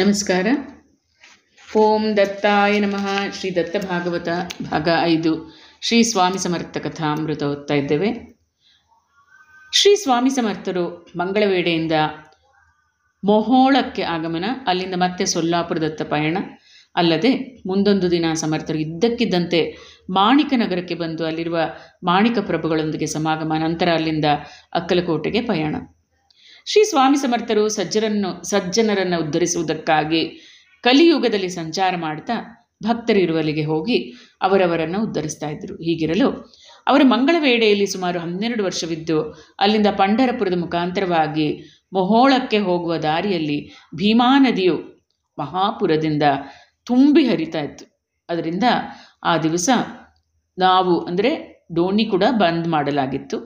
ನಮಸ್ಕಾರ ಓಂ ದತ್ತಾಯ ನಮಃ ಶ್ರೀ ದತ್ತ ಭಾಗವತ ಭಾಗ ಐದು ಶ್ರೀ ಸ್ವಾಮಿ ಸಮರ್ಥ ಕಥಾ ಅಮೃತ ಓದ್ತಾ ಇದ್ದೇವೆ ಶ್ರೀ ಸ್ವಾಮಿ ಸಮರ್ಥರು ಮಂಗಳವೇಡೆಯಿಂದ ಮೊಹೋಳಕ್ಕೆ ಆಗಮನ ಅಲ್ಲಿಂದ ಮತ್ತೆ ಸೊಲ್ಲಾಪುರ ದತ್ತ ಪಯಣ ಅಲ್ಲದೆ ಮುಂದೊಂದು ದಿನ ಸಮರ್ಥರು ಇದ್ದಕ್ಕಿದ್ದಂತೆ ಮಾಣಿಕ ನಗರಕ್ಕೆ ಬಂದು ಅಲ್ಲಿರುವ ಮಾಣಿಕ ಪ್ರಭುಗಳೊಂದಿಗೆ ಸಮಾಗಮ ನಂತರ ಅಲ್ಲಿಂದ ಅಕ್ಕಲಕೋಟೆಗೆ ಪಯಣ ಶ್ರೀ ಸ್ವಾಮಿ ಸಮರ್ಥರು ಸಜ್ಜರನ್ನು ಸಜ್ಜನರನ್ನು ಉದ್ಧರಿಸುವುದಕ್ಕಾಗಿ ಕಲಿಯುಗದಲ್ಲಿ ಸಂಚಾರ ಮಾಡ್ತಾ ಭಕ್ತರಿರುವಲ್ಲಿಗೆ ಹೋಗಿ ಅವರವರನ್ನು ಉದ್ಧರಿಸ್ತಾ ಇದ್ದರು ಹೀಗಿರಲು ಅವರ ಮಂಗಳ ವೇಳೆಯಲ್ಲಿ ಸುಮಾರು ಹನ್ನೆರಡು ವರ್ಷವಿದ್ದು ಅಲ್ಲಿಂದ ಪಂಡರಪುರದ ಮುಖಾಂತರವಾಗಿ ಮೊಹೋಳಕ್ಕೆ ಹೋಗುವ ದಾರಿಯಲ್ಲಿ ಭೀಮಾ ನದಿಯು ಮಹಾಪುರದಿಂದ ತುಂಬಿ ಹರಿತಾ ಇತ್ತು ಅದರಿಂದ ಆ ದಿವಸ ನಾವು ಅಂದರೆ ಡೋಣಿ ಕೂಡ ಬಂದ್ ಮಾಡಲಾಗಿತ್ತು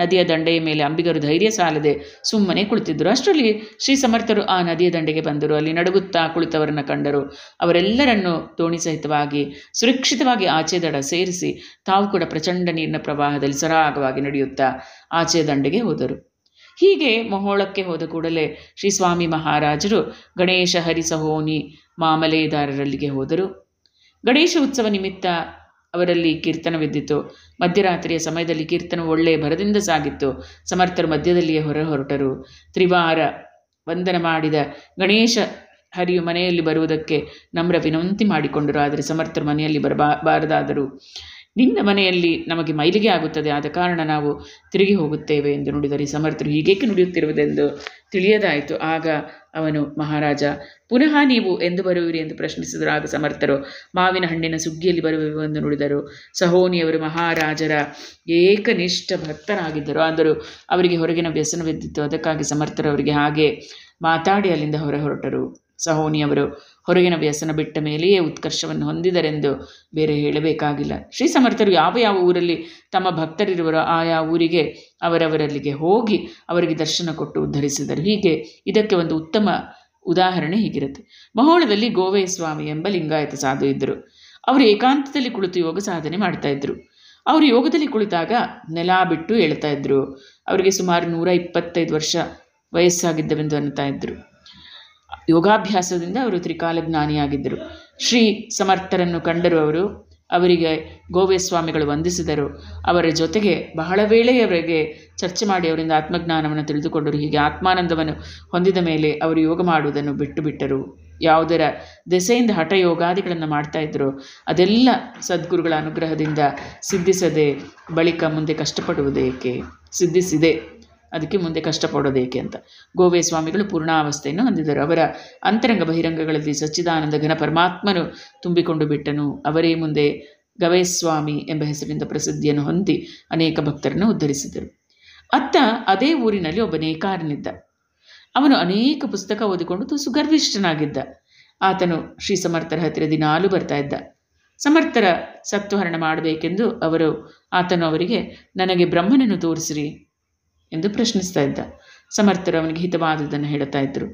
ನದಿಯ ದಂಡೆಯ ಮೇಲೆ ಅಂಬಿಗರು ಧೈರ್ಯ ಸಾಲದೆ ಸುಮ್ಮನೆ ಕುಳಿತಿದ್ದರು ಅಷ್ಟರಲ್ಲಿ ಶ್ರೀ ಸಮರ್ಥರು ಆ ನದಿಯ ದಂಡೆಗೆ ಬಂದರು ಅಲ್ಲಿ ನಡುಗುತ್ತಾ ಕುಳಿತವರನ್ನು ಕಂಡರು ಅವರೆಲ್ಲರನ್ನು ದೋಣಿ ಸಹಿತವಾಗಿ ಸುರಕ್ಷಿತವಾಗಿ ಆಚೆ ದಡ ಸೇರಿಸಿ ತಾವು ಕೂಡ ಪ್ರಚಂಡ ನೀರಿನ ಪ್ರವಾಹದಲ್ಲಿ ಸರಾಗವಾಗಿ ನಡೆಯುತ್ತಾ ಆಚೆ ದಂಡೆಗೆ ಹೋದರು ಹೀಗೆ ಮಹೋಳಕ್ಕೆ ಹೋದ ಕೂಡಲೇ ಶ್ರೀ ಸ್ವಾಮಿ ಮಹಾರಾಜರು ಗಣೇಶ ಹರಿಸಹೋನಿ ಮಾಮಲೇದಾರರಲ್ಲಿಗೆ ಹೋದರು ಗಣೇಶ ಉತ್ಸವ ನಿಮಿತ್ತ ಅವರಲ್ಲಿ ಕೀರ್ತನವೆದ್ದಿತು ಮಧ್ಯರಾತ್ರಿಯ ಸಮಯದಲ್ಲಿ ಕೀರ್ತನವು ಒಳ್ಳೆಯ ಭರದಿಂದ ಸಾಗಿತ್ತು ಸಮರ್ಥರು ಮಧ್ಯದಲ್ಲಿಯೇ ಹೊರ ಹೊರಟರು ತ್ರಿವಾರ ವಂದನ ಮಾಡಿದ ಗಣೇಶ ಹರಿಯು ಮನೆಯಲ್ಲಿ ಬರುವುದಕ್ಕೆ ನಮ್ರ ವಿನಂತಿ ಮಾಡಿಕೊಂಡರು ಆದರೆ ಸಮರ್ಥರು ಮನೆಯಲ್ಲಿ ಬರಬಾ ನಿನ್ನ ಮನೆಯಲ್ಲಿ ನಮಗೆ ಮೈಲಿಗೆ ಆಗುತ್ತದೆ ಆದ ಕಾರಣ ನಾವು ತಿರುಗಿ ಹೋಗುತ್ತೇವೆ ಎಂದು ನುಡಿದರೆ ಸಮರ್ಥರು ಹೀಗೇಕೆ ನುಡಿಯುತ್ತಿರುವುದೆಂದು ತಿಳಿಯದಾಯಿತು ಆಗ ಅವನು ಮಹಾರಾಜ ಪುನಃ ನೀವು ಎಂದು ಬರುವಿರಿ ಎಂದು ಪ್ರಶ್ನಿಸಿದರು ಆಗ ಸಮರ್ಥರು ಮಾವಿನ ಹಣ್ಣಿನ ಸುಗ್ಗಿಯಲ್ಲಿ ಬರುವೆವು ಎಂದು ನುಡಿದರು ಸಹೋನಿಯವರು ಮಹಾರಾಜರ ಏಕನಿಷ್ಠ ಭಕ್ತರಾಗಿದ್ದರು ಆದರೂ ಅವರಿಗೆ ಹೊರಗಿನ ವ್ಯಸನವಿದ್ದಿತ್ತು ಅದಕ್ಕಾಗಿ ಸಮರ್ಥರು ಅವರಿಗೆ ಹಾಗೆ ಮಾತಾಡಿ ಅಲ್ಲಿಂದ ಹೊರ ಹೊರಟರು ಸಹೋನಿಯವರು ಹೊರಗಿನ ವ್ಯಸನ ಬಿಟ್ಟ ಮೇಲೆಯೇ ಉತ್ಕರ್ಷವನ್ನು ಹೊಂದಿದರೆಂದು ಬೇರೆ ಹೇಳಬೇಕಾಗಿಲ್ಲ ಶ್ರೀ ಸಮರ್ಥರು ಯಾವ ಯಾವ ಊರಲ್ಲಿ ತಮ್ಮ ಭಕ್ತರಿರುವರೋ ಆಯಾ ಊರಿಗೆ ಅವರವರಲ್ಲಿಗೆ ಹೋಗಿ ಅವರಿಗೆ ದರ್ಶನ ಕೊಟ್ಟು ಉದ್ಧರಿಸಿದರು ಹೀಗೆ ಇದಕ್ಕೆ ಒಂದು ಉತ್ತಮ ಉದಾಹರಣೆ ಹೀಗಿರುತ್ತೆ ಮಹೋಳದಲ್ಲಿ ಗೋವೈ ಸ್ವಾಮಿ ಎಂಬ ಲಿಂಗಾಯತ ಸಾಧು ಇದ್ದರು ಅವರು ಏಕಾಂತದಲ್ಲಿ ಕುಳಿತು ಯೋಗ ಸಾಧನೆ ಮಾಡ್ತಾ ಇದ್ದರು ಅವರು ಯೋಗದಲ್ಲಿ ಕುಳಿತಾಗ ನೆಲ ಬಿಟ್ಟು ಹೇಳ್ತಾ ಇದ್ದರು ಅವರಿಗೆ ಸುಮಾರು ನೂರ ಇಪ್ಪತ್ತೈದು ವರ್ಷ ವಯಸ್ಸಾಗಿದ್ದವೆಂದು ಅನ್ನತಾ ಇದ್ದರು ಯೋಗಾಭ್ಯಾಸದಿಂದ ಅವರು ತ್ರಿಕಾಲ ಜ್ಞಾನಿಯಾಗಿದ್ದರು ಶ್ರೀ ಸಮರ್ಥರನ್ನು ಕಂಡರು ಅವರು ಅವರಿಗೆ ಗೋವೆ ಸ್ವಾಮಿಗಳು ವಂದಿಸಿದರು ಅವರ ಜೊತೆಗೆ ಬಹಳ ವೇಳೆಯವರೆಗೆ ಚರ್ಚೆ ಮಾಡಿ ಅವರಿಂದ ಆತ್ಮಜ್ಞಾನವನ್ನು ತಿಳಿದುಕೊಂಡರು ಹೀಗೆ ಆತ್ಮಾನಂದವನ್ನು ಹೊಂದಿದ ಮೇಲೆ ಅವರು ಯೋಗ ಮಾಡುವುದನ್ನು ಬಿಟ್ಟು ಬಿಟ್ಟರು ಯಾವುದರ ದೆಸೆಯಿಂದ ಹಠ ಯೋಗಾದಿಗಳನ್ನು ಮಾಡ್ತಾ ಇದ್ರು ಅದೆಲ್ಲ ಸದ್ಗುರುಗಳ ಅನುಗ್ರಹದಿಂದ ಸಿದ್ಧಿಸದೆ ಬಳಿಕ ಮುಂದೆ ಕಷ್ಟಪಡುವುದೇಕೆ ಸಿದ್ಧಿಸಿದೆ ಅದಕ್ಕೆ ಮುಂದೆ ಕಷ್ಟಪಡೋದೇಕೆ ಅಂತ ಗೋವೆ ಸ್ವಾಮಿಗಳು ಪೂರ್ಣಾವಸ್ಥೆಯನ್ನು ಹೊಂದಿದರು ಅವರ ಅಂತರಂಗ ಬಹಿರಂಗಗಳಲ್ಲಿ ಸಚ್ಚಿದಾನಂದ ಘನ ಪರಮಾತ್ಮನು ತುಂಬಿಕೊಂಡು ಬಿಟ್ಟನು ಅವರೇ ಮುಂದೆ ಗವೇಸ್ವಾಮಿ ಎಂಬ ಹೆಸರಿನಿಂದ ಪ್ರಸಿದ್ಧಿಯನ್ನು ಹೊಂದಿ ಅನೇಕ ಭಕ್ತರನ್ನು ಉದ್ಧರಿಸಿದರು ಅತ್ತ ಅದೇ ಊರಿನಲ್ಲಿ ಒಬ್ಬ ನೇಕಾರನಿದ್ದ ಅವನು ಅನೇಕ ಪುಸ್ತಕ ಓದಿಕೊಂಡು ತುಸು ಗರ್ವಿಷ್ಠನಾಗಿದ್ದ ಆತನು ಶ್ರೀ ಸಮರ್ಥರ ಹತ್ತಿರ ದಿನಾಲು ಬರ್ತಾ ಇದ್ದ ಸಮರ್ಥರ ಸತ್ವಹರಣ ಮಾಡಬೇಕೆಂದು ಅವರು ಆತನು ಅವರಿಗೆ ನನಗೆ ಬ್ರಹ್ಮನನ್ನು ತೋರಿಸಿರಿ ಎಂದು ಪ್ರಶ್ನಿಸ್ತಾ ಇದ್ದ ಸಮರ್ಥರು ಅವನಿಗೆ ಹಿತವಾದುದನ್ನು ಹೇಳುತ್ತಾ ಇದ್ದರು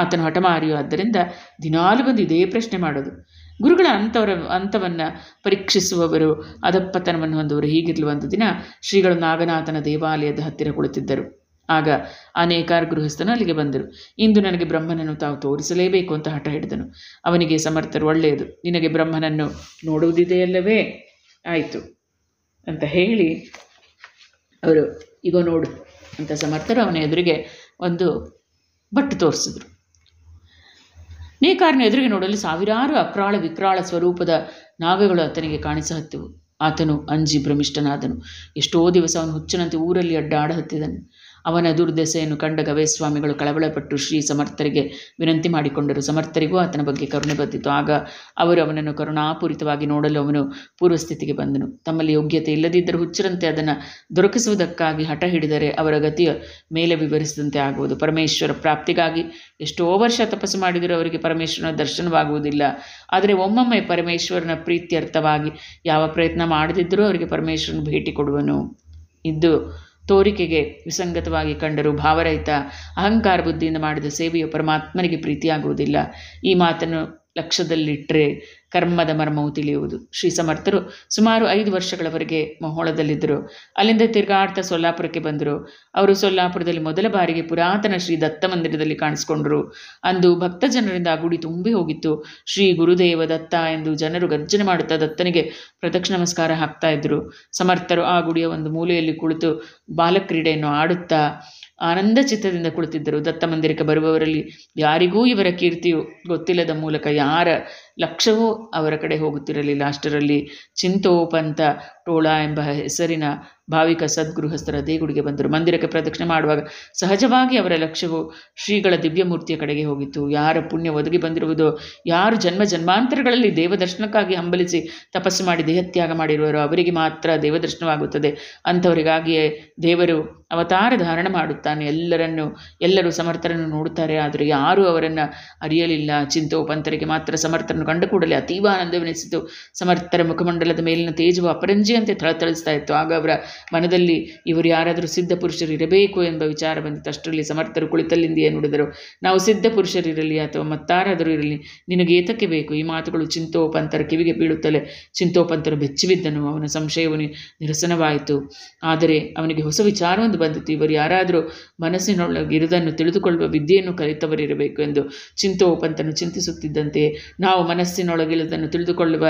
ಆತನು ಹಠಮಾರಿಯು ಆದ್ದರಿಂದ ದಿನಾಲು ಬಂದು ಇದೇ ಪ್ರಶ್ನೆ ಮಾಡೋದು ಗುರುಗಳ ಅಂಥವರ ಅಂಥವನ್ನು ಪರೀಕ್ಷಿಸುವವರು ಅದಪ್ಪತನವನ್ನು ಹೊಂದವರು ಹೀಗಿರಲು ಒಂದು ದಿನ ಶ್ರೀಗಳು ನಾಗನಾಥನ ದೇವಾಲಯದ ಹತ್ತಿರ ಕುಳಿತಿದ್ದರು ಆಗ ಅನೇಕಾರು ಗೃಹಸ್ಥನು ಅಲ್ಲಿಗೆ ಬಂದರು ಇಂದು ನನಗೆ ಬ್ರಹ್ಮನನ್ನು ತಾವು ತೋರಿಸಲೇಬೇಕು ಅಂತ ಹಠ ಹಿಡಿದನು ಅವನಿಗೆ ಸಮರ್ಥರು ಒಳ್ಳೆಯದು ನಿನಗೆ ಬ್ರಹ್ಮನನ್ನು ನೋಡುವುದಿದೆಯಲ್ಲವೇ ಆಯಿತು ಅಂತ ಹೇಳಿ ಅವರು ಈಗ ನೋಡು ಅಂತ ಸಮರ್ಥರು ಅವನ ಎದುರಿಗೆ ಒಂದು ಬಟ್ಟು ತೋರಿಸಿದ್ರು ನೇಕಾರನ ಎದುರಿಗೆ ನೋಡಲು ಸಾವಿರಾರು ಅಕ್ರಾಳ ವಿಕ್ರಾಳ ಸ್ವರೂಪದ ನಾಗಗಳು ಆತನಿಗೆ ಕಾಣಿಸಹತ್ತಿವು ಆತನು ಅಂಜಿ ಭ್ರಮಿಷ್ಠನಾದನು ಎಷ್ಟೋ ದಿವಸ ಅವನು ಹುಚ್ಚನಂತೆ ಊರಲ್ಲಿ ಅಡ್ಡಾಡ ಹತ್ತಿದನು ಅವನ ದುರ್ದೆಸೆಯನ್ನು ಕಂಡ ಗವೇಸ್ವಾಮಿಗಳು ಕಳವಳಪಟ್ಟು ಶ್ರೀ ಸಮರ್ಥರಿಗೆ ವಿನಂತಿ ಮಾಡಿಕೊಂಡರು ಸಮರ್ಥರಿಗೂ ಆತನ ಬಗ್ಗೆ ಕರುಣೆ ಬಂದಿತು ಆಗ ಅವರು ಅವನನ್ನು ಕರುಣಾಪೂರಿತವಾಗಿ ನೋಡಲು ಅವನು ಪೂರ್ವಸ್ಥಿತಿಗೆ ಬಂದನು ತಮ್ಮಲ್ಲಿ ಯೋಗ್ಯತೆ ಇಲ್ಲದಿದ್ದರೂ ಹುಚ್ಚರಂತೆ ಅದನ್ನು ದೊರಕಿಸುವುದಕ್ಕಾಗಿ ಹಠ ಹಿಡಿದರೆ ಅವರ ಗತಿಯ ಮೇಲೆ ವಿವರಿಸಿದಂತೆ ಆಗುವುದು ಪರಮೇಶ್ವರ ಪ್ರಾಪ್ತಿಗಾಗಿ ಎಷ್ಟೋ ವರ್ಷ ತಪಸ್ಸು ಮಾಡಿದರೂ ಅವರಿಗೆ ಪರಮೇಶ್ವರನ ದರ್ಶನವಾಗುವುದಿಲ್ಲ ಆದರೆ ಒಮ್ಮೊಮ್ಮೆ ಪರಮೇಶ್ವರನ ಪ್ರೀತ್ಯರ್ಥವಾಗಿ ಯಾವ ಪ್ರಯತ್ನ ಮಾಡದಿದ್ದರೂ ಅವರಿಗೆ ಪರಮೇಶ್ವರನ ಭೇಟಿ ಕೊಡುವನು ಇದ್ದು ತೋರಿಕೆಗೆ ವಿಸಂಗತವಾಗಿ ಕಂಡರು ಭಾವರಹಿತ ಅಹಂಕಾರ ಬುದ್ಧಿಯಿಂದ ಮಾಡಿದ ಸೇವೆಯು ಪರಮಾತ್ಮನಿಗೆ ಪ್ರೀತಿಯಾಗುವುದಿಲ್ಲ ಈ ಮಾತನ್ನು ಲಕ್ಷದಲ್ಲಿಟ್ಟರೆ ಕರ್ಮದ ಮರ್ಮವು ತಿಳಿಯುವುದು ಶ್ರೀ ಸಮರ್ಥರು ಸುಮಾರು ಐದು ವರ್ಷಗಳವರೆಗೆ ಮಹೋಳದಲ್ಲಿದ್ದರು ಅಲ್ಲಿಂದ ತಿರುಗಾಡ್ತಾ ಸೊಲ್ಲಾಪುರಕ್ಕೆ ಬಂದರು ಅವರು ಸೊಲ್ಲಾಪುರದಲ್ಲಿ ಮೊದಲ ಬಾರಿಗೆ ಪುರಾತನ ಶ್ರೀ ದತ್ತ ಮಂದಿರದಲ್ಲಿ ಕಾಣಿಸ್ಕೊಂಡ್ರು ಅಂದು ಭಕ್ತ ಜನರಿಂದ ಆ ಗುಡಿ ತುಂಬಿ ಹೋಗಿತ್ತು ಶ್ರೀ ಗುರುದೇವ ದತ್ತ ಎಂದು ಜನರು ಗರ್ಜನೆ ಮಾಡುತ್ತಾ ದತ್ತನಿಗೆ ಪ್ರದಕ್ಷಿಣ ನಮಸ್ಕಾರ ಹಾಕ್ತಾ ಇದ್ರು ಸಮರ್ಥರು ಆ ಗುಡಿಯ ಒಂದು ಮೂಲೆಯಲ್ಲಿ ಕುಳಿತು ಬಾಲಕ್ರೀಡೆಯನ್ನು ಆಡುತ್ತಾ ಆನಂದ ಚಿತ್ತದಿಂದ ಕುಳಿತಿದ್ದರು ದತ್ತಮಂದಿರಕ್ಕೆ ಬರುವವರಲ್ಲಿ ಯಾರಿಗೂ ಇವರ ಕೀರ್ತಿಯು ಗೊತ್ತಿಲ್ಲದ ಮೂಲಕ ಯಾರ ಲಕ್ಷವೂ ಅವರ ಕಡೆ ಹೋಗುತ್ತಿರಲಿಲ್ಲ ಅಷ್ಟರಲ್ಲಿ ಚಿಂತೋಪಂತ ಟೋಳ ಎಂಬ ಹೆಸರಿನ ಭಾವಿಕ ಸದ್ಗೃಹಸ್ಥರ ದೇಗುಡಿಗೆ ಬಂದರು ಮಂದಿರಕ್ಕೆ ಪ್ರದಕ್ಷಿಣೆ ಮಾಡುವಾಗ ಸಹಜವಾಗಿ ಅವರ ಲಕ್ಷ್ಯವು ಶ್ರೀಗಳ ದಿವ್ಯಮೂರ್ತಿಯ ಕಡೆಗೆ ಹೋಗಿತ್ತು ಯಾರ ಪುಣ್ಯ ಒದಗಿ ಬಂದಿರುವುದೋ ಯಾರು ಜನ್ಮ ಜನ್ಮಾಂತರಗಳಲ್ಲಿ ದೇವದರ್ಶನಕ್ಕಾಗಿ ಹಂಬಲಿಸಿ ತಪಸ್ಸು ಮಾಡಿ ದೇಹತ್ಯಾಗ ಮಾಡಿರುವರೋ ಅವರಿಗೆ ಮಾತ್ರ ದೇವದರ್ಶನವಾಗುತ್ತದೆ ಅಂಥವರಿಗಾಗಿಯೇ ದೇವರು ಅವತಾರ ಧಾರಣ ಮಾಡುತ್ತಾನೆ ಎಲ್ಲರನ್ನು ಎಲ್ಲರೂ ಸಮರ್ಥರನ್ನು ನೋಡುತ್ತಾರೆ ಆದರೆ ಯಾರೂ ಅವರನ್ನು ಅರಿಯಲಿಲ್ಲ ಚಿಂತೋಪಂತರಿಗೆ ಮಾತ್ರ ಸಮರ್ಥರನ್ನು ಕಂಡು ಕೂಡಲೇ ಅತೀವ ಆನಂದವೆನಿಸಿತು ಸಮರ್ಥರ ಮುಖಮಂಡಲದ ಮೇಲಿನ ತೇಜವು ಅಪರಂಜಿಯಂತೆ ಥಳಥಳಿಸ್ತಾ ಇತ್ತು ಆಗ ಅವರ ಮನದಲ್ಲಿ ಇವರು ಯಾರಾದರೂ ಸಿದ್ಧ ಪುರುಷರು ಇರಬೇಕು ಎಂಬ ವಿಚಾರ ಬಂದಿತ್ತು ಅಷ್ಟರಲ್ಲಿ ಸಮರ್ಥರು ಕುಳಿತಲ್ಲಿಂದೆಯೇ ನುಡಿದರು ನಾವು ಸಿದ್ಧ ಪುರುಷರಿರಲಿ ಅಥವಾ ಮತ್ತಾರಾದರೂ ಇರಲಿ ನಿನಗೆ ಏತಕ್ಕೆ ಬೇಕು ಈ ಮಾತುಗಳು ಚಿಂತೋಪಂತರ ಕಿವಿಗೆ ಬೀಳುತ್ತಲೇ ಚಿಂತೋಪಂತರು ಬೆಚ್ಚಿಬಿದ್ದನು ಅವನ ಸಂಶಯವು ನಿರಸನವಾಯಿತು ಆದರೆ ಅವನಿಗೆ ಹೊಸ ವಿಚಾರವೊಂದು ಬಂದಿತು ಇವರು ಯಾರಾದರೂ ಮನಸ್ಸಿನೊಳಗೆ ಇರುವುದನ್ನು ತಿಳಿದುಕೊಳ್ಳುವ ವಿದ್ಯೆಯನ್ನು ಕಲಿತವರಿರಬೇಕು ಎಂದು ಚಿಂತೋಪಂತನು ಚಿಂತಿಸುತ್ತಿದ್ದಂತೆಯೇ ನಾವು ಮನಸ್ಸಿನೊಳಗಿಲ್ಲದನ್ನು ತಿಳಿದುಕೊಳ್ಳುವ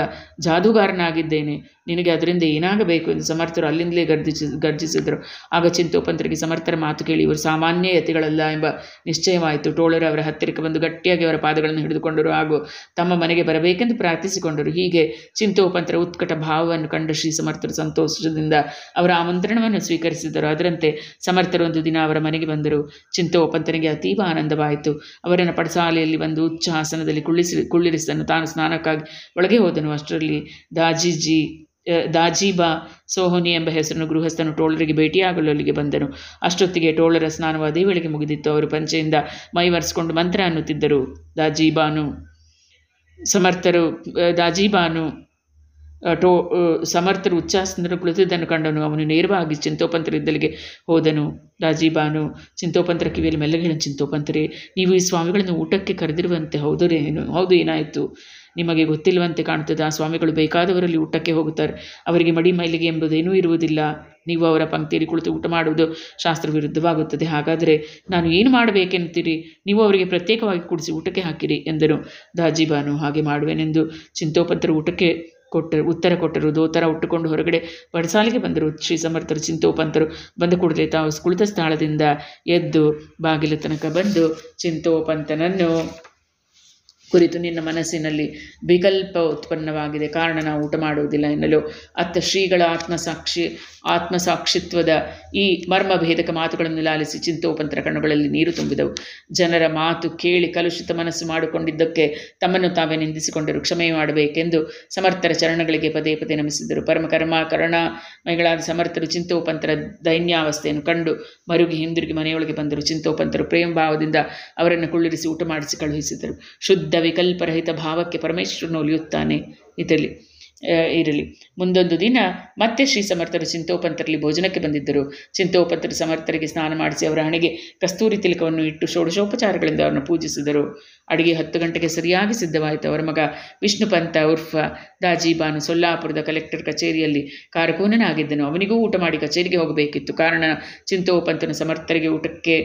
ಜಾದುಗಾರನಾಗಿದ್ದೇನೆ ನಿನಗೆ ಅದರಿಂದ ಏನಾಗಬೇಕು ಎಂದು ಸಮರ್ಥರು ಅಲ್ಲಿಂದಲೇ ಗರ್ಜಿಸಿ ಗರ್ಜಿಸಿದರು ಆಗ ಚಿಂತೋಪಂತರಿಗೆ ಸಮರ್ಥರ ಮಾತು ಕೇಳಿ ಇವರು ಸಾಮಾನ್ಯ ಯತಿಗಳಲ್ಲ ಎಂಬ ನಿಶ್ಚಯವಾಯಿತು ಟೋಳರು ಅವರ ಹತ್ತಿರಕ್ಕೆ ಬಂದು ಗಟ್ಟಿಯಾಗಿ ಅವರ ಪಾದಗಳನ್ನು ಹಿಡಿದುಕೊಂಡರು ಹಾಗೂ ತಮ್ಮ ಮನೆಗೆ ಬರಬೇಕೆಂದು ಪ್ರಾರ್ಥಿಸಿಕೊಂಡರು ಹೀಗೆ ಚಿಂತೋಪಂತರ ಉತ್ಕಟ ಭಾವವನ್ನು ಕಂಡ ಶ್ರೀ ಸಮರ್ಥರು ಸಂತೋಷದಿಂದ ಅವರ ಆಮಂತ್ರಣವನ್ನು ಸ್ವೀಕರಿಸಿದರು ಅದರಂತೆ ಸಮರ್ಥರು ಒಂದು ದಿನ ಅವರ ಮನೆಗೆ ಬಂದರು ಚಿಂತೋಪಂತನಿಗೆ ಅತೀವ ಆನಂದವಾಯಿತು ಅವರನ್ನು ಪಡಸಾಲೆಯಲ್ಲಿ ಬಂದು ಉಚ್ಚ ಆಸನದಲ್ಲಿ ಕುಳ್ಳಿಸಿ ಕುಳ್ಳಿರಿಸಿದನು ತಾನು ಸ್ನಾನಕ್ಕಾಗಿ ಒಳಗೆ ಹೋದನು ಅಷ್ಟರಲ್ಲಿ ದಾಜಿಜಿ ದಾಜೀಬ ಸೋಹೋನಿ ಎಂಬ ಹೆಸರನ್ನು ಗೃಹಸ್ಥನು ಟೋಳರಿಗೆ ಭೇಟಿಯಾಗಲು ಅಲ್ಲಿಗೆ ಬಂದನು ಅಷ್ಟೊತ್ತಿಗೆ ಟೋಳರ ಸ್ನಾನವು ಅದೇ ವೇಳೆಗೆ ಮುಗಿದಿತ್ತು ಅವರು ಪಂಚೆಯಿಂದ ಮೈ ಒರೆಸ್ಕೊಂಡು ಮಂತ್ರ ಅನ್ನುತ್ತಿದ್ದರು ದಾಜೀಬಾನು ಸಮರ್ಥರು ದಾಜೀಬಾನು ಟೋ ಸಮರ್ಥರು ಉತ್ಸಾಹದಿಂದ ಕುಳಿತಿದ್ದನ್ನು ಕಂಡನು ಅವನು ನೇರವಾಗಿ ಚಿಂತೋಪಂತರ ಇದ್ದಲ್ಲಿಗೆ ಹೋದನು ರಾಜೀಬಾನು ಚಿಂತೋಪಂತರ ಕಿವಿಯಲ್ಲಿ ಮೆಲ್ಲಗಿನ ಚಿಂತೋಪಂತರೇ ನೀವು ಈ ಸ್ವಾಮಿಗಳನ್ನು ಊಟಕ್ಕೆ ಕರೆದಿರುವಂತೆ ಹೌದು ಏನು ಹೌದು ಏನಾಯಿತು ನಿಮಗೆ ಗೊತ್ತಿಲ್ಲವಂತೆ ಕಾಣುತ್ತದೆ ಆ ಸ್ವಾಮಿಗಳು ಬೇಕಾದವರಲ್ಲಿ ಊಟಕ್ಕೆ ಹೋಗುತ್ತಾರೆ ಅವರಿಗೆ ಮಡಿ ಮೈಲಿಗೆ ಎಂಬುದೇನೂ ಇರುವುದಿಲ್ಲ ನೀವು ಅವರ ಪಂಕ್ತಿಯಲ್ಲಿ ಕುಳಿತು ಊಟ ಮಾಡುವುದು ಶಾಸ್ತ್ರ ವಿರುದ್ಧವಾಗುತ್ತದೆ ಹಾಗಾದರೆ ನಾನು ಏನು ಮಾಡಬೇಕೆನ್ನುತ್ತೀರಿ ನೀವು ಅವರಿಗೆ ಪ್ರತ್ಯೇಕವಾಗಿ ಕುಡಿಸಿ ಊಟಕ್ಕೆ ಹಾಕಿರಿ ಎಂದರು ದಾಜಿಬಾನು ಹಾಗೆ ಮಾಡುವೆನೆಂದು ಚಿಂತೋಪಂತರು ಊಟಕ್ಕೆ ಕೊಟ್ಟರು ಉತ್ತರ ಕೊಟ್ಟರು ಥರ ಉಟ್ಟುಕೊಂಡು ಹೊರಗಡೆ ಪಡಸಾಲಿಗೆ ಬಂದರು ಶ್ರೀ ಸಮರ್ಥರು ಚಿಂತೋಪಂತರು ಬಂದ ಕೂಡಲೇ ತಾವು ಕುಳಿತ ಸ್ಥಳದಿಂದ ಎದ್ದು ಬಾಗಿಲ ತನಕ ಬಂದು ಚಿಂತೋಪಂತನನ್ನು ಕುರಿತು ನಿನ್ನ ಮನಸ್ಸಿನಲ್ಲಿ ವಿಕಲ್ಪ ಉತ್ಪನ್ನವಾಗಿದೆ ಕಾರಣ ನಾವು ಊಟ ಮಾಡುವುದಿಲ್ಲ ಎನ್ನಲು ಅತ್ತ ಶ್ರೀಗಳ ಆತ್ಮಸಾಕ್ಷಿ ಆತ್ಮಸಾಕ್ಷಿತ್ವದ ಈ ಮರ್ಮ ಭೇದಕ ಮಾತುಗಳನ್ನು ಲಾಲಿಸಿ ಚಿಂತೋಪಂತರ ಕಣ್ಣುಗಳಲ್ಲಿ ನೀರು ತುಂಬಿದವು ಜನರ ಮಾತು ಕೇಳಿ ಕಲುಷಿತ ಮನಸ್ಸು ಮಾಡಿಕೊಂಡಿದ್ದಕ್ಕೆ ತಮ್ಮನ್ನು ತಾವೇ ನಿಂದಿಸಿಕೊಂಡರು ಕ್ಷಮೆ ಮಾಡಬೇಕೆಂದು ಸಮರ್ಥರ ಚರಣಗಳಿಗೆ ಪದೇ ಪದೇ ನಮಿಸಿದರು ಪರಮ ಕರ್ಮ ಕರುಣಾಮಯಗಳಾದ ಸಮರ್ಥರು ಚಿಂತೋಪಂತರ ದೈನ್ಯಾವಸ್ಥೆಯನ್ನು ಕಂಡು ಮರುಗಿ ಹಿಂದಿರುಗಿ ಮನೆಯೊಳಗೆ ಬಂದರು ಚಿಂತೋಪಂತರು ಪ್ರೇಮ ಭಾವದಿಂದ ಅವರನ್ನು ಕುಳ್ಳಿರಿಸಿ ಊಟ ಮಾಡಿಸಿ ಕಳುಹಿಸಿದರು ಶುದ್ಧ ವಿಕಲ್ಪರಹಿತ ಭಾವಕ್ಕೆ ಪರಮೇಶ್ವರನು ಒಲಿಯುತ್ತಾನೆ ಇದರಲ್ಲಿ ಇರಲಿ ಮುಂದೊಂದು ದಿನ ಮತ್ತೆ ಶ್ರೀ ಸಮರ್ಥರು ಚಿಂತೋಪಂತರಲ್ಲಿ ಭೋಜನಕ್ಕೆ ಬಂದಿದ್ದರು ಚಿಂತೋಪಂತರು ಸಮರ್ಥರಿಗೆ ಸ್ನಾನ ಮಾಡಿಸಿ ಅವರ ಹಣೆಗೆ ಕಸ್ತೂರಿ ತಿಲಕವನ್ನು ಇಟ್ಟು ಷೋಡಶೋಪಚಾರಗಳಿಂದ ಅವರನ್ನು ಪೂಜಿಸಿದರು ಅಡಿಗೆ ಹತ್ತು ಗಂಟೆಗೆ ಸರಿಯಾಗಿ ಸಿದ್ಧವಾಯಿತು ಅವರ ಮಗ ವಿಷ್ಣುಪಂತ ಉರ್ಫ ದಾಜಿಬಾನು ಸೊಲ್ಲಾಪುರದ ಕಲೆಕ್ಟರ್ ಕಚೇರಿಯಲ್ಲಿ ಕಾರಕೂನನಾಗಿದ್ದನು ಅವನಿಗೂ ಊಟ ಮಾಡಿ ಕಚೇರಿಗೆ ಹೋಗಬೇಕಿತ್ತು ಕಾರಣ ಚಿಂತೋಪಂತನ ಸಮರ್ಥರಿಗೆ ಊಟಕ್ಕೆ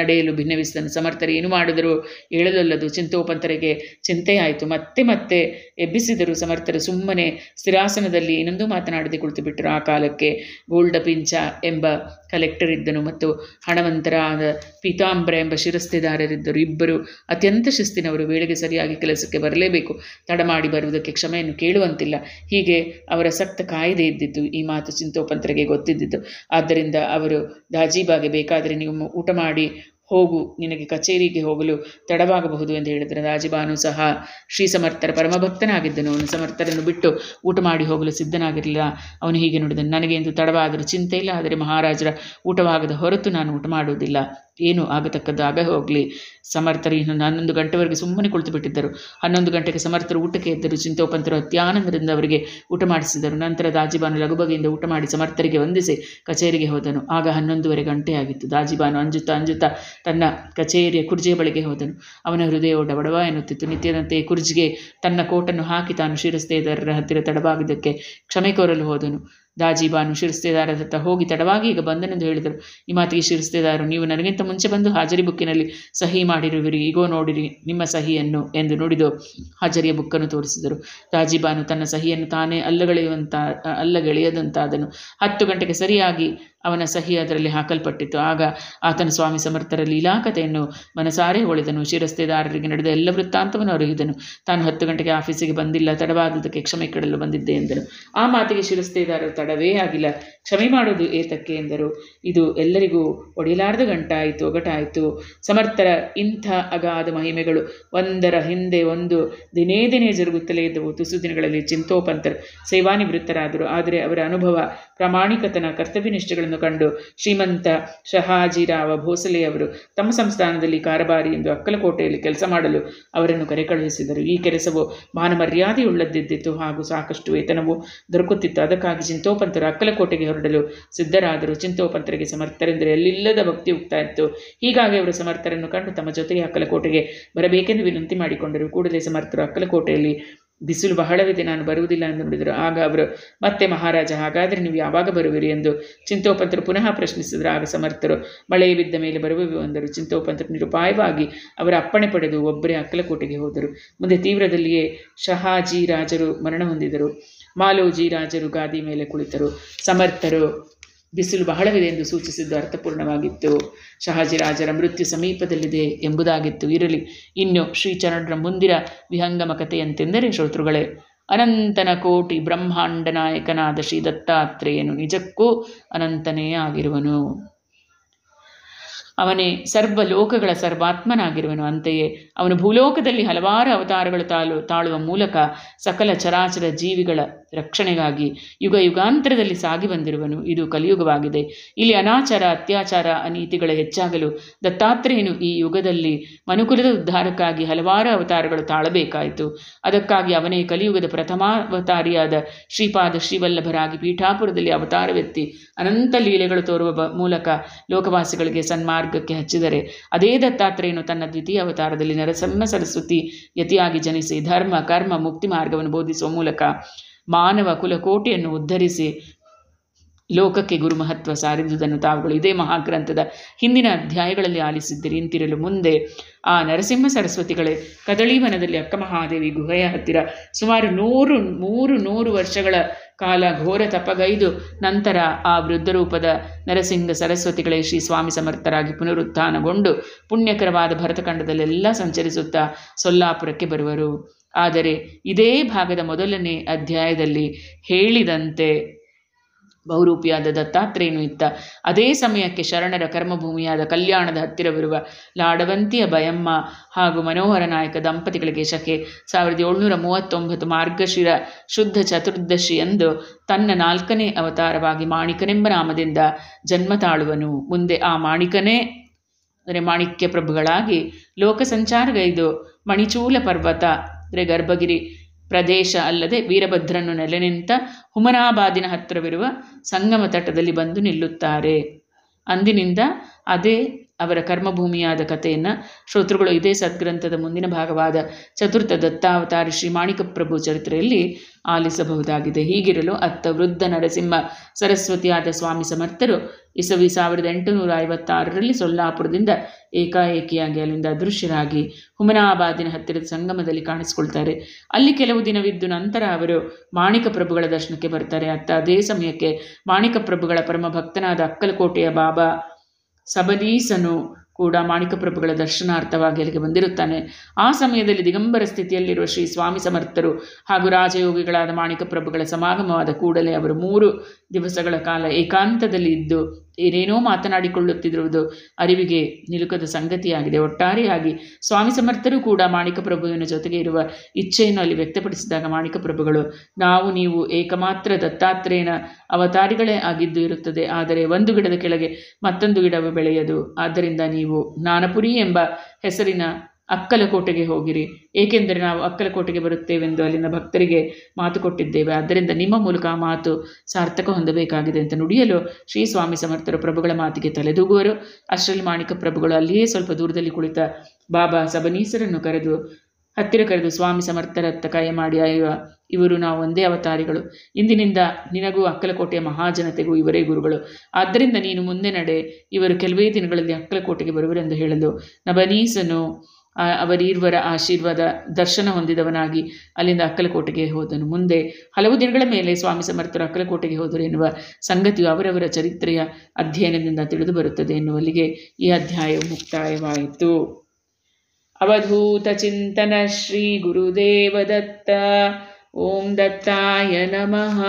ನಡೆಯಲು ಭಿನ್ನವಿಸಿದನು ಸಮರ್ಥರು ಏನು ಮಾಡಿದರೂ ಹೇಳಲೊಲ್ಲದು ಚಿಂತೋಪಂತರಿಗೆ ಚಿಂತೆಯಾಯಿತು ಮತ್ತೆ ಮತ್ತೆ ಎಬ್ಬಿಸಿದರು ಸಮರ್ಥರು ಸುಮ್ಮನೆ ಸ್ಥಿರಾಸನದಲ್ಲಿ ಇನ್ನೊಂದು ಮಾತನಾಡದೆ ಕುಳಿತುಬಿಟ್ಟರು ಆ ಕಾಲಕ್ಕೆ ಗೋಲ್ಡ ಪಿಂಚ ಎಂಬ ಕಲೆಕ್ಟರ್ ಇದ್ದನು ಮತ್ತು ಹಣವಂತರಾದ ಪೀತಾಂಬ್ರ ಎಂಬ ಶಿರಸ್ತೆದಾರರಿದ್ದರು ಇಬ್ಬರು ಅತ್ಯಂತ ಶಿಸ್ತಿನವರು ವೇಳೆಗೆ ಸರಿಯಾಗಿ ಕೆಲಸಕ್ಕೆ ಬರಲೇಬೇಕು ತಡ ಮಾಡಿ ಬರುವುದಕ್ಕೆ ಕ್ಷಮೆಯನ್ನು ಕೇಳುವಂತಿಲ್ಲ ಹೀಗೆ ಅವರ ಸಕ್ತ ಕಾಯ್ದೆ ಇದ್ದಿದ್ದು ಈ ಮಾತು ಚಿಂತೋಪಂತರಿಗೆ ಗೊತ್ತಿದ್ದಿತ್ತು ಆದ್ದರಿಂದ ಅವರು ದಾಜೀಬಾಗೆ ಬೇಕಾದರೆ ನೀವು ಊಟ ಮಾಡಿ ಹೋಗು ನಿನಗೆ ಕಚೇರಿಗೆ ಹೋಗಲು ತಡವಾಗಬಹುದು ಎಂದು ಹೇಳಿದರೆ ರಾಜಬಾನು ಸಹ ಶ್ರೀ ಸಮರ್ಥರ ಪರಮಭಕ್ತನಾಗಿದ್ದನು ಅವನು ಸಮರ್ಥರನ್ನು ಬಿಟ್ಟು ಊಟ ಮಾಡಿ ಹೋಗಲು ಸಿದ್ಧನಾಗಿರಲಿಲ್ಲ ಅವನು ಹೀಗೆ ನೋಡಿದನು ನನಗೆ ಎಂದು ತಡವಾದರೂ ಚಿಂತೆ ಇಲ್ಲ ಆದರೆ ಮಹಾರಾಜರ ಊಟವಾಗದ ಹೊರತು ನಾನು ಊಟ ಮಾಡುವುದಿಲ್ಲ ಏನು ಆಗ ಹೋಗಲಿ ಸಮರ್ಥರು ಇನ್ನೊಂದು ಹನ್ನೊಂದು ಗಂಟೆವರೆಗೆ ಸುಮ್ಮನೆ ಕುಳಿತು ಬಿಟ್ಟಿದ್ದರು ಹನ್ನೊಂದು ಗಂಟೆಗೆ ಸಮರ್ಥರು ಊಟಕ್ಕೆ ಎದ್ದರು ಚಿಂತೋಪಂತರು ಅತ್ಯಾನಂದರಿಂದ ಅವರಿಗೆ ಊಟ ಮಾಡಿಸಿದರು ನಂತರ ದಾಜಿಬಾನು ಲಘುಬಗೆಯಿಂದ ಊಟ ಮಾಡಿ ಸಮರ್ಥರಿಗೆ ವಂದಿಸಿ ಕಚೇರಿಗೆ ಹೋದನು ಆಗ ಹನ್ನೊಂದುವರೆ ಗಂಟೆಯಾಗಿತ್ತು ದಾಜಿಬಾನು ಅಂಜುತ್ತಾ ಅಂಜುತ್ತಾ ತನ್ನ ಕಚೇರಿಯ ಕುರ್ಜಿಯ ಬಳಿಗೆ ಹೋದನು ಅವನ ಹೃದಯವು ಡಬಡವ ಎನ್ನುತ್ತಿತ್ತು ನಿತ್ಯದಂತೆ ಕುರ್ಜಿಗೆ ತನ್ನ ಕೋಟನ್ನು ಹಾಕಿ ತಾನು ಶಿರಸ್ತೇದಾರರ ಹತ್ತಿರ ತಡವಾಗಿದ್ದಕ್ಕೆ ಕ್ಷಮೆ ಕೋರಲು ಹೋದನು ದಾಜಿಬಾನು ಶಿರಸ್ತೆದಾರರ ಹತ್ರ ಹೋಗಿ ತಡವಾಗಿ ಈಗ ಬಂದನೆಂದು ಹೇಳಿದರು ಈ ಮಾತಿಗೆ ಶಿರಸ್ತೆದಾರರು ನೀವು ನನಗಿಂತ ಮುಂಚೆ ಬಂದು ಹಾಜರಿ ಬುಕ್ಕಿನಲ್ಲಿ ಸಹಿ ಮಾಡಿರುವಿರಿ ಈಗೋ ನೋಡಿರಿ ನಿಮ್ಮ ಸಹಿಯನ್ನು ಎಂದು ನುಡಿದು ಹಾಜರಿಯ ಬುಕ್ಕನ್ನು ತೋರಿಸಿದರು ದಾಜಿಬಾನು ತನ್ನ ಸಹಿಯನ್ನು ತಾನೇ ಅಲ್ಲಗಳೆಯುವಂತ ಅಲ್ಲಗೆಳೆಯದಂತಾದನು ಹತ್ತು ಗಂಟೆಗೆ ಸರಿಯಾಗಿ ಅವನ ಸಹಿ ಅದರಲ್ಲಿ ಹಾಕಲ್ಪಟ್ಟಿತ್ತು ಆಗ ಆತನ ಸ್ವಾಮಿ ಸಮರ್ಥರ ಲೀಲಾಕತೆಯನ್ನು ಮನಸಾರೆ ಹೊಳೆದನು ಶಿರಸ್ತೆದಾರರಿಗೆ ನಡೆದ ಎಲ್ಲ ವೃತ್ತಾಂತವನ್ನು ಅರಿಯಿದನು ತಾನು ಹತ್ತು ಗಂಟೆಗೆ ಆಫೀಸಿಗೆ ಬಂದಿಲ್ಲ ತಡವಾದದಕ್ಕೆ ಕ್ಷಮೆ ಕೇಳಲು ಬಂದಿದ್ದೆ ಎಂದನು ಆ ಮಾತಿಗೆ ಶಿರಸ್ತೆದಾರರು ತಡವೇ ಆಗಿಲ್ಲ ಕ್ಷಮೆ ಮಾಡುವುದು ಏತಕ್ಕೆ ಎಂದರು ಇದು ಎಲ್ಲರಿಗೂ ಒಡೆಯಲಾರದ ಗಂಟಾಯಿತು ಒಗಟಾಯಿತು ಸಮರ್ಥರ ಇಂಥ ಅಗಾಧ ಮಹಿಮೆಗಳು ಒಂದರ ಹಿಂದೆ ಒಂದು ದಿನೇ ದಿನೇ ಜರುಗುತ್ತಲೇ ಇದ್ದವು ತುಸು ದಿನಗಳಲ್ಲಿ ಚಿಂತೋಪಂತರು ಸೇವಾನಿವೃತ್ತರಾದರು ಆದರೆ ಅವರ ಅನುಭವ ಪ್ರಾಮಾಣಿಕತನ ಕರ್ತವ್ಯ ಕಂಡು ಶ್ರೀಮಂತ ಶಹಾಜಿರಾವ ಭೋಸಲೆಯವರು ತಮ್ಮ ಸಂಸ್ಥಾನದಲ್ಲಿ ಕಾರಬಾರಿ ಎಂದು ಅಕ್ಕಲಕೋಟೆಯಲ್ಲಿ ಕೆಲಸ ಮಾಡಲು ಅವರನ್ನು ಕರೆಕಳುಹಿಸಿದರು ಈ ಕೆಲಸವು ಭಾನಮರ್ಯಾದೆಯುಳ್ಳದ್ದಿದ್ದಿತು ಹಾಗೂ ಸಾಕಷ್ಟು ವೇತನವು ದೊರಕುತ್ತಿತ್ತು ಅದಕ್ಕಾಗಿ ಚಿಂತೋಪಂತರು ಅಕ್ಕಲಕೋಟೆಗೆ ಹೊರಡಲು ಸಿದ್ಧರಾದರು ಚಿಂತೋಪಂತರಿಗೆ ಸಮರ್ಥರೆಂದರೆ ಎಲ್ಲಿಲ್ಲದ ಭಕ್ತಿ ಹೋಗ್ತಾ ಇತ್ತು ಹೀಗಾಗಿ ಅವರು ಸಮರ್ಥರನ್ನು ಕಂಡು ತಮ್ಮ ಜೊತೆಗೆ ಅಕ್ಕಲಕೋಟೆಗೆ ಬರಬೇಕೆಂದು ವಿನಂತಿ ಮಾಡಿಕೊಂಡರು ಕೂಡಲೇ ಸಮರ್ಥರು ಅಕ್ಕಲಕೋಟೆಯಲ್ಲಿ ಬಿಸಿಲು ಬಹಳವಿದೆ ನಾನು ಬರುವುದಿಲ್ಲ ಎಂದು ನೋಡಿದರು ಆಗ ಅವರು ಮತ್ತೆ ಮಹಾರಾಜ ಹಾಗಾದರೆ ನೀವು ಯಾವಾಗ ಬರುವಿರಿ ಎಂದು ಚಿಂತೋಪಂತರು ಪುನಃ ಪ್ರಶ್ನಿಸಿದರು ಆಗ ಸಮರ್ಥರು ಮಳೆ ಬಿದ್ದ ಮೇಲೆ ಬರುವೆವು ಅಂದರು ಚಿಂತೋಪಂತರು ನಿರುಪಾಯವಾಗಿ ಅವರ ಅಪ್ಪಣೆ ಪಡೆದು ಒಬ್ಬರೇ ಅಕ್ಕಲಕೋಟೆಗೆ ಹೋದರು ಮುಂದೆ ತೀವ್ರದಲ್ಲಿಯೇ ಶಹಾಜಿ ರಾಜರು ಮರಣ ಹೊಂದಿದರು ಮಾಲೋಜಿ ರಾಜರು ಗಾದಿ ಮೇಲೆ ಕುಳಿತರು ಸಮರ್ಥರು ಬಿಸಿಲು ಬಹಳವಿದೆ ಎಂದು ಸೂಚಿಸಿದ್ದು ಅರ್ಥಪೂರ್ಣವಾಗಿತ್ತು ಶಹಾಜಿ ರಾಜರ ಮೃತ್ಯು ಸಮೀಪದಲ್ಲಿದೆ ಎಂಬುದಾಗಿತ್ತು ಇರಲಿ ಇನ್ನು ಶ್ರೀಚರಣರ ಮುಂದಿರ ವಿಹಂಗಮ ಕಥೆಯಂತೆಂದರೆ ಶ್ರೋತೃಗಳೇ ಅನಂತನ ಕೋಟಿ ಬ್ರಹ್ಮಾಂಡ ನಾಯಕನಾದ ಶ್ರೀ ದತ್ತಾತ್ರೇಯನು ನಿಜಕ್ಕೂ ಅನಂತನೇ ಆಗಿರುವನು ಅವನೇ ಸರ್ವ ಲೋಕಗಳ ಸರ್ವಾತ್ಮನಾಗಿರುವನು ಅಂತೆಯೇ ಅವನು ಭೂಲೋಕದಲ್ಲಿ ಹಲವಾರು ಅವತಾರಗಳು ತಾಳು ತಾಳುವ ಮೂಲಕ ಸಕಲ ಚರಾಚರ ಜೀವಿಗಳ ರಕ್ಷಣೆಗಾಗಿ ಯುಗ ಯುಗಾಂತರದಲ್ಲಿ ಸಾಗಿ ಬಂದಿರುವನು ಇದು ಕಲಿಯುಗವಾಗಿದೆ ಇಲ್ಲಿ ಅನಾಚಾರ ಅತ್ಯಾಚಾರ ಅನೀತಿಗಳ ಹೆಚ್ಚಾಗಲು ದತ್ತಾತ್ರೇಯನು ಈ ಯುಗದಲ್ಲಿ ಮನುಕುಲದ ಉದ್ಧಾರಕ್ಕಾಗಿ ಹಲವಾರು ಅವತಾರಗಳು ತಾಳಬೇಕಾಯಿತು ಅದಕ್ಕಾಗಿ ಅವನೇ ಕಲಿಯುಗದ ಪ್ರಥಮಾವತಾರಿಯಾದ ಶ್ರೀಪಾದ ಶ್ರೀವಲ್ಲಭರಾಗಿ ಪೀಠಾಪುರದಲ್ಲಿ ಅವತಾರವೆತ್ತಿ ಅನಂತ ಲೀಲೆಗಳು ತೋರುವ ಮೂಲಕ ಲೋಕವಾಸಿಗಳಿಗೆ ಸನ್ಮಾರ್ಗಕ್ಕೆ ಹಚ್ಚಿದರೆ ಅದೇ ದತ್ತಾತ್ರೇಯನು ತನ್ನ ದ್ವಿತೀಯ ಅವತಾರದಲ್ಲಿ ನರಸಮ್ಮ ಸರಸ್ವತಿ ಯತಿಯಾಗಿ ಜನಿಸಿ ಧರ್ಮ ಕರ್ಮ ಮುಕ್ತಿ ಮಾರ್ಗವನ್ನು ಬೋಧಿಸುವ ಮೂಲಕ ಮಾನವ ಕುಲಕೋಟೆಯನ್ನು ಉದ್ಧರಿಸಿ ಲೋಕಕ್ಕೆ ಗುರುಮಹತ್ವ ಸಾರಿದುದನ್ನು ತಾವುಗಳು ಇದೇ ಮಹಾಗ್ರಂಥದ ಹಿಂದಿನ ಅಧ್ಯಾಯಗಳಲ್ಲಿ ಆಲಿಸಿದ್ದೀರಿ ಇಂತಿರಲು ಮುಂದೆ ಆ ನರಸಿಂಹ ಸರಸ್ವತಿಗಳೇ ಕದಳೀವನದಲ್ಲಿ ಮಹಾದೇವಿ ಗುಹೆಯ ಹತ್ತಿರ ಸುಮಾರು ನೂರು ಮೂರು ನೂರು ವರ್ಷಗಳ ಕಾಲ ಘೋರ ತಪಗೈದು ನಂತರ ಆ ವೃದ್ಧರೂಪದ ನರಸಿಂಹ ಸರಸ್ವತಿಗಳೇ ಶ್ರೀ ಸ್ವಾಮಿ ಸಮರ್ಥರಾಗಿ ಪುನರುತ್ಥಾನಗೊಂಡು ಪುಣ್ಯಕರವಾದ ಭರತಖಂಡದಲ್ಲೆಲ್ಲ ಸಂಚರಿಸುತ್ತಾ ಸೊಲ್ಲಾಪುರಕ್ಕೆ ಬರುವರು ಆದರೆ ಇದೇ ಭಾಗದ ಮೊದಲನೇ ಅಧ್ಯಾಯದಲ್ಲಿ ಹೇಳಿದಂತೆ ಬಹುರೂಪಿಯಾದ ದತ್ತಾತ್ರೇಯನು ಇತ್ತ ಅದೇ ಸಮಯಕ್ಕೆ ಶರಣರ ಕರ್ಮಭೂಮಿಯಾದ ಕಲ್ಯಾಣದ ಹತ್ತಿರವಿರುವ ಲಾಡವಂತಿಯ ಭಯಮ್ಮ ಹಾಗೂ ಮನೋಹರ ನಾಯಕ ದಂಪತಿಗಳಿಗೆ ಶಕೆ ಸಾವಿರದ ಏಳ್ನೂರ ಮೂವತ್ತೊಂಬತ್ತು ಮಾರ್ಗಶಿರ ಶುದ್ಧ ಚತುರ್ದಶಿ ಎಂದು ತನ್ನ ನಾಲ್ಕನೇ ಅವತಾರವಾಗಿ ಮಾಣಿಕನೆಂಬ ನಾಮದಿಂದ ಜನ್ಮ ತಾಳುವನು ಮುಂದೆ ಆ ಮಾಣಿಕನೇ ಅಂದರೆ ಮಾಣಿಕ್ಯ ಪ್ರಭುಗಳಾಗಿ ಲೋಕ ಮಣಿಚೂಲ ಪರ್ವತ ಅಂದರೆ ಗರ್ಭಗಿರಿ ಪ್ರದೇಶ ಅಲ್ಲದೆ ವೀರಭದ್ರನ ನೆಲೆ ನಿಂತ ಹುಮನಾಬಾದಿನ ಹತ್ತಿರವಿರುವ ಸಂಗಮ ತಟದಲ್ಲಿ ಬಂದು ನಿಲ್ಲುತ್ತಾರೆ ಅಂದಿನಿಂದ ಅದೇ ಅವರ ಕರ್ಮಭೂಮಿಯಾದ ಕಥೆಯನ್ನು ಶ್ರೋತೃಗಳು ಇದೇ ಸದ್ಗ್ರಂಥದ ಮುಂದಿನ ಭಾಗವಾದ ಚತುರ್ಥ ದತ್ತಾವತಾರಿ ಶ್ರೀ ಮಾಣಿಕಪ್ರಭು ಚರಿತ್ರೆಯಲ್ಲಿ ಆಲಿಸಬಹುದಾಗಿದೆ ಹೀಗಿರಲು ಅತ್ತ ವೃದ್ಧ ನರಸಿಂಹ ಸರಸ್ವತಿಯಾದ ಸ್ವಾಮಿ ಸಮರ್ಥರು ಇಸವಿ ಸಾವಿರದ ಎಂಟುನೂರ ಐವತ್ತಾರರಲ್ಲಿ ಸೊಲ್ಲಾಪುರದಿಂದ ಏಕಾಏಕಿಯಾಗಿ ಅಲ್ಲಿಂದ ಅದೃಶ್ಯರಾಗಿ ಹುಮನಾಬಾದಿನ ಹತ್ತಿರದ ಸಂಗಮದಲ್ಲಿ ಕಾಣಿಸಿಕೊಳ್ತಾರೆ ಅಲ್ಲಿ ಕೆಲವು ದಿನವಿದ್ದು ನಂತರ ಅವರು ಮಾಣಿಕ ಪ್ರಭುಗಳ ದರ್ಶನಕ್ಕೆ ಬರ್ತಾರೆ ಅತ್ತ ಅದೇ ಸಮಯಕ್ಕೆ ಮಾಣಿಕ ಪ್ರಭುಗಳ ಪರಮ ಭಕ್ತನಾದ ಅಕ್ಕಲಕೋಟೆಯ ಬಾಬಾ ಸಬನೀಸನು ಕೂಡ ಮಾಣಿಕಪ್ರಭುಗಳ ದರ್ಶನಾರ್ಥವಾಗಿ ಅಲ್ಲಿಗೆ ಬಂದಿರುತ್ತಾನೆ ಆ ಸಮಯದಲ್ಲಿ ದಿಗಂಬರ ಸ್ಥಿತಿಯಲ್ಲಿರುವ ಶ್ರೀ ಸ್ವಾಮಿ ಸಮರ್ಥರು ಹಾಗೂ ರಾಜಯೋಗಿಗಳಾದ ಮಾಣಿಕಪ್ರಭುಗಳ ಸಮಾಗಮವಾದ ಕೂಡಲೇ ಅವರು ಮೂರು ದಿವಸಗಳ ಕಾಲ ಏಕಾಂತದಲ್ಲಿ ಇದ್ದು ಏನೇನೋ ಮಾತನಾಡಿಕೊಳ್ಳುತ್ತಿರುವುದು ಅರಿವಿಗೆ ನಿಲುಕದ ಸಂಗತಿಯಾಗಿದೆ ಒಟ್ಟಾರೆಯಾಗಿ ಸ್ವಾಮಿ ಸಮರ್ಥರು ಕೂಡ ಮಾಣಿಕ ಪ್ರಭುವಿನ ಜೊತೆಗೆ ಇರುವ ಇಚ್ಛೆಯನ್ನು ಅಲ್ಲಿ ವ್ಯಕ್ತಪಡಿಸಿದಾಗ ಮಾಣಿಕ ಪ್ರಭುಗಳು ನಾವು ನೀವು ಏಕಮಾತ್ರ ದತ್ತಾತ್ರೇಯನ ಅವತಾರಿಗಳೇ ಆಗಿದ್ದು ಇರುತ್ತದೆ ಆದರೆ ಒಂದು ಗಿಡದ ಕೆಳಗೆ ಮತ್ತೊಂದು ಗಿಡವು ಬೆಳೆಯದು ಆದ್ದರಿಂದ ನೀವು ಜ್ಞಾನಪುರಿ ಎಂಬ ಹೆಸರಿನ ಅಕ್ಕಲಕೋಟೆಗೆ ಹೋಗಿರಿ ಏಕೆಂದರೆ ನಾವು ಅಕ್ಕಲಕೋಟೆಗೆ ಬರುತ್ತೇವೆಂದು ಅಲ್ಲಿನ ಭಕ್ತರಿಗೆ ಮಾತು ಕೊಟ್ಟಿದ್ದೇವೆ ಆದ್ದರಿಂದ ನಿಮ್ಮ ಮೂಲಕ ಆ ಮಾತು ಸಾರ್ಥಕ ಹೊಂದಬೇಕಾಗಿದೆ ಅಂತ ನುಡಿಯಲು ಶ್ರೀ ಸ್ವಾಮಿ ಸಮರ್ಥರು ಪ್ರಭುಗಳ ಮಾತಿಗೆ ತಲೆದೂಗುವರು ಅಷ್ಟರಲ್ಲಿ ಮಾಣಿಕ ಪ್ರಭುಗಳು ಅಲ್ಲಿಯೇ ಸ್ವಲ್ಪ ದೂರದಲ್ಲಿ ಕುಳಿತ ಬಾಬಾ ಸಬನೀಸರನ್ನು ಕರೆದು ಹತ್ತಿರ ಕರೆದು ಸ್ವಾಮಿ ಸಮರ್ಥರತ್ತ ಕೈ ಮಾಡಿ ಅಯ್ಯ ಇವರು ನಾವು ಒಂದೇ ಅವತಾರಿಗಳು ಇಂದಿನಿಂದ ನಿನಗೂ ಅಕ್ಕಲಕೋಟೆಯ ಮಹಾಜನತೆಗೂ ಇವರೇ ಗುರುಗಳು ಆದ್ದರಿಂದ ನೀನು ಮುಂದೆ ನಡೆ ಇವರು ಕೆಲವೇ ದಿನಗಳಲ್ಲಿ ಅಕ್ಕಲಕೋಟೆಗೆ ಬರುವರೆಂದು ಹೇಳಲು ನಬನೀಸನು ಅವರೀರ್ವರ ಆಶೀರ್ವಾದ ದರ್ಶನ ಹೊಂದಿದವನಾಗಿ ಅಲ್ಲಿಂದ ಅಕ್ಕಲಕೋಟೆಗೆ ಹೋದನು ಮುಂದೆ ಹಲವು ದಿನಗಳ ಮೇಲೆ ಸ್ವಾಮಿ ಸಮರ್ಥರು ಅಕ್ಕಲಕೋಟೆಗೆ ಹೋದರು ಎನ್ನುವ ಸಂಗತಿಯು ಅವರವರ ಚರಿತ್ರೆಯ ಅಧ್ಯಯನದಿಂದ ತಿಳಿದು ಬರುತ್ತದೆ ಎನ್ನುವಲ್ಲಿಗೆ ಈ ಅಧ್ಯಾಯವು ಮುಕ್ತಾಯವಾಯಿತು ಅವಧೂತ ಚಿಂತನ ಶ್ರೀ ಗುರುದೇವ ದತ್ತ ಓಂ ದತ್ತಾಯ ನಮಃ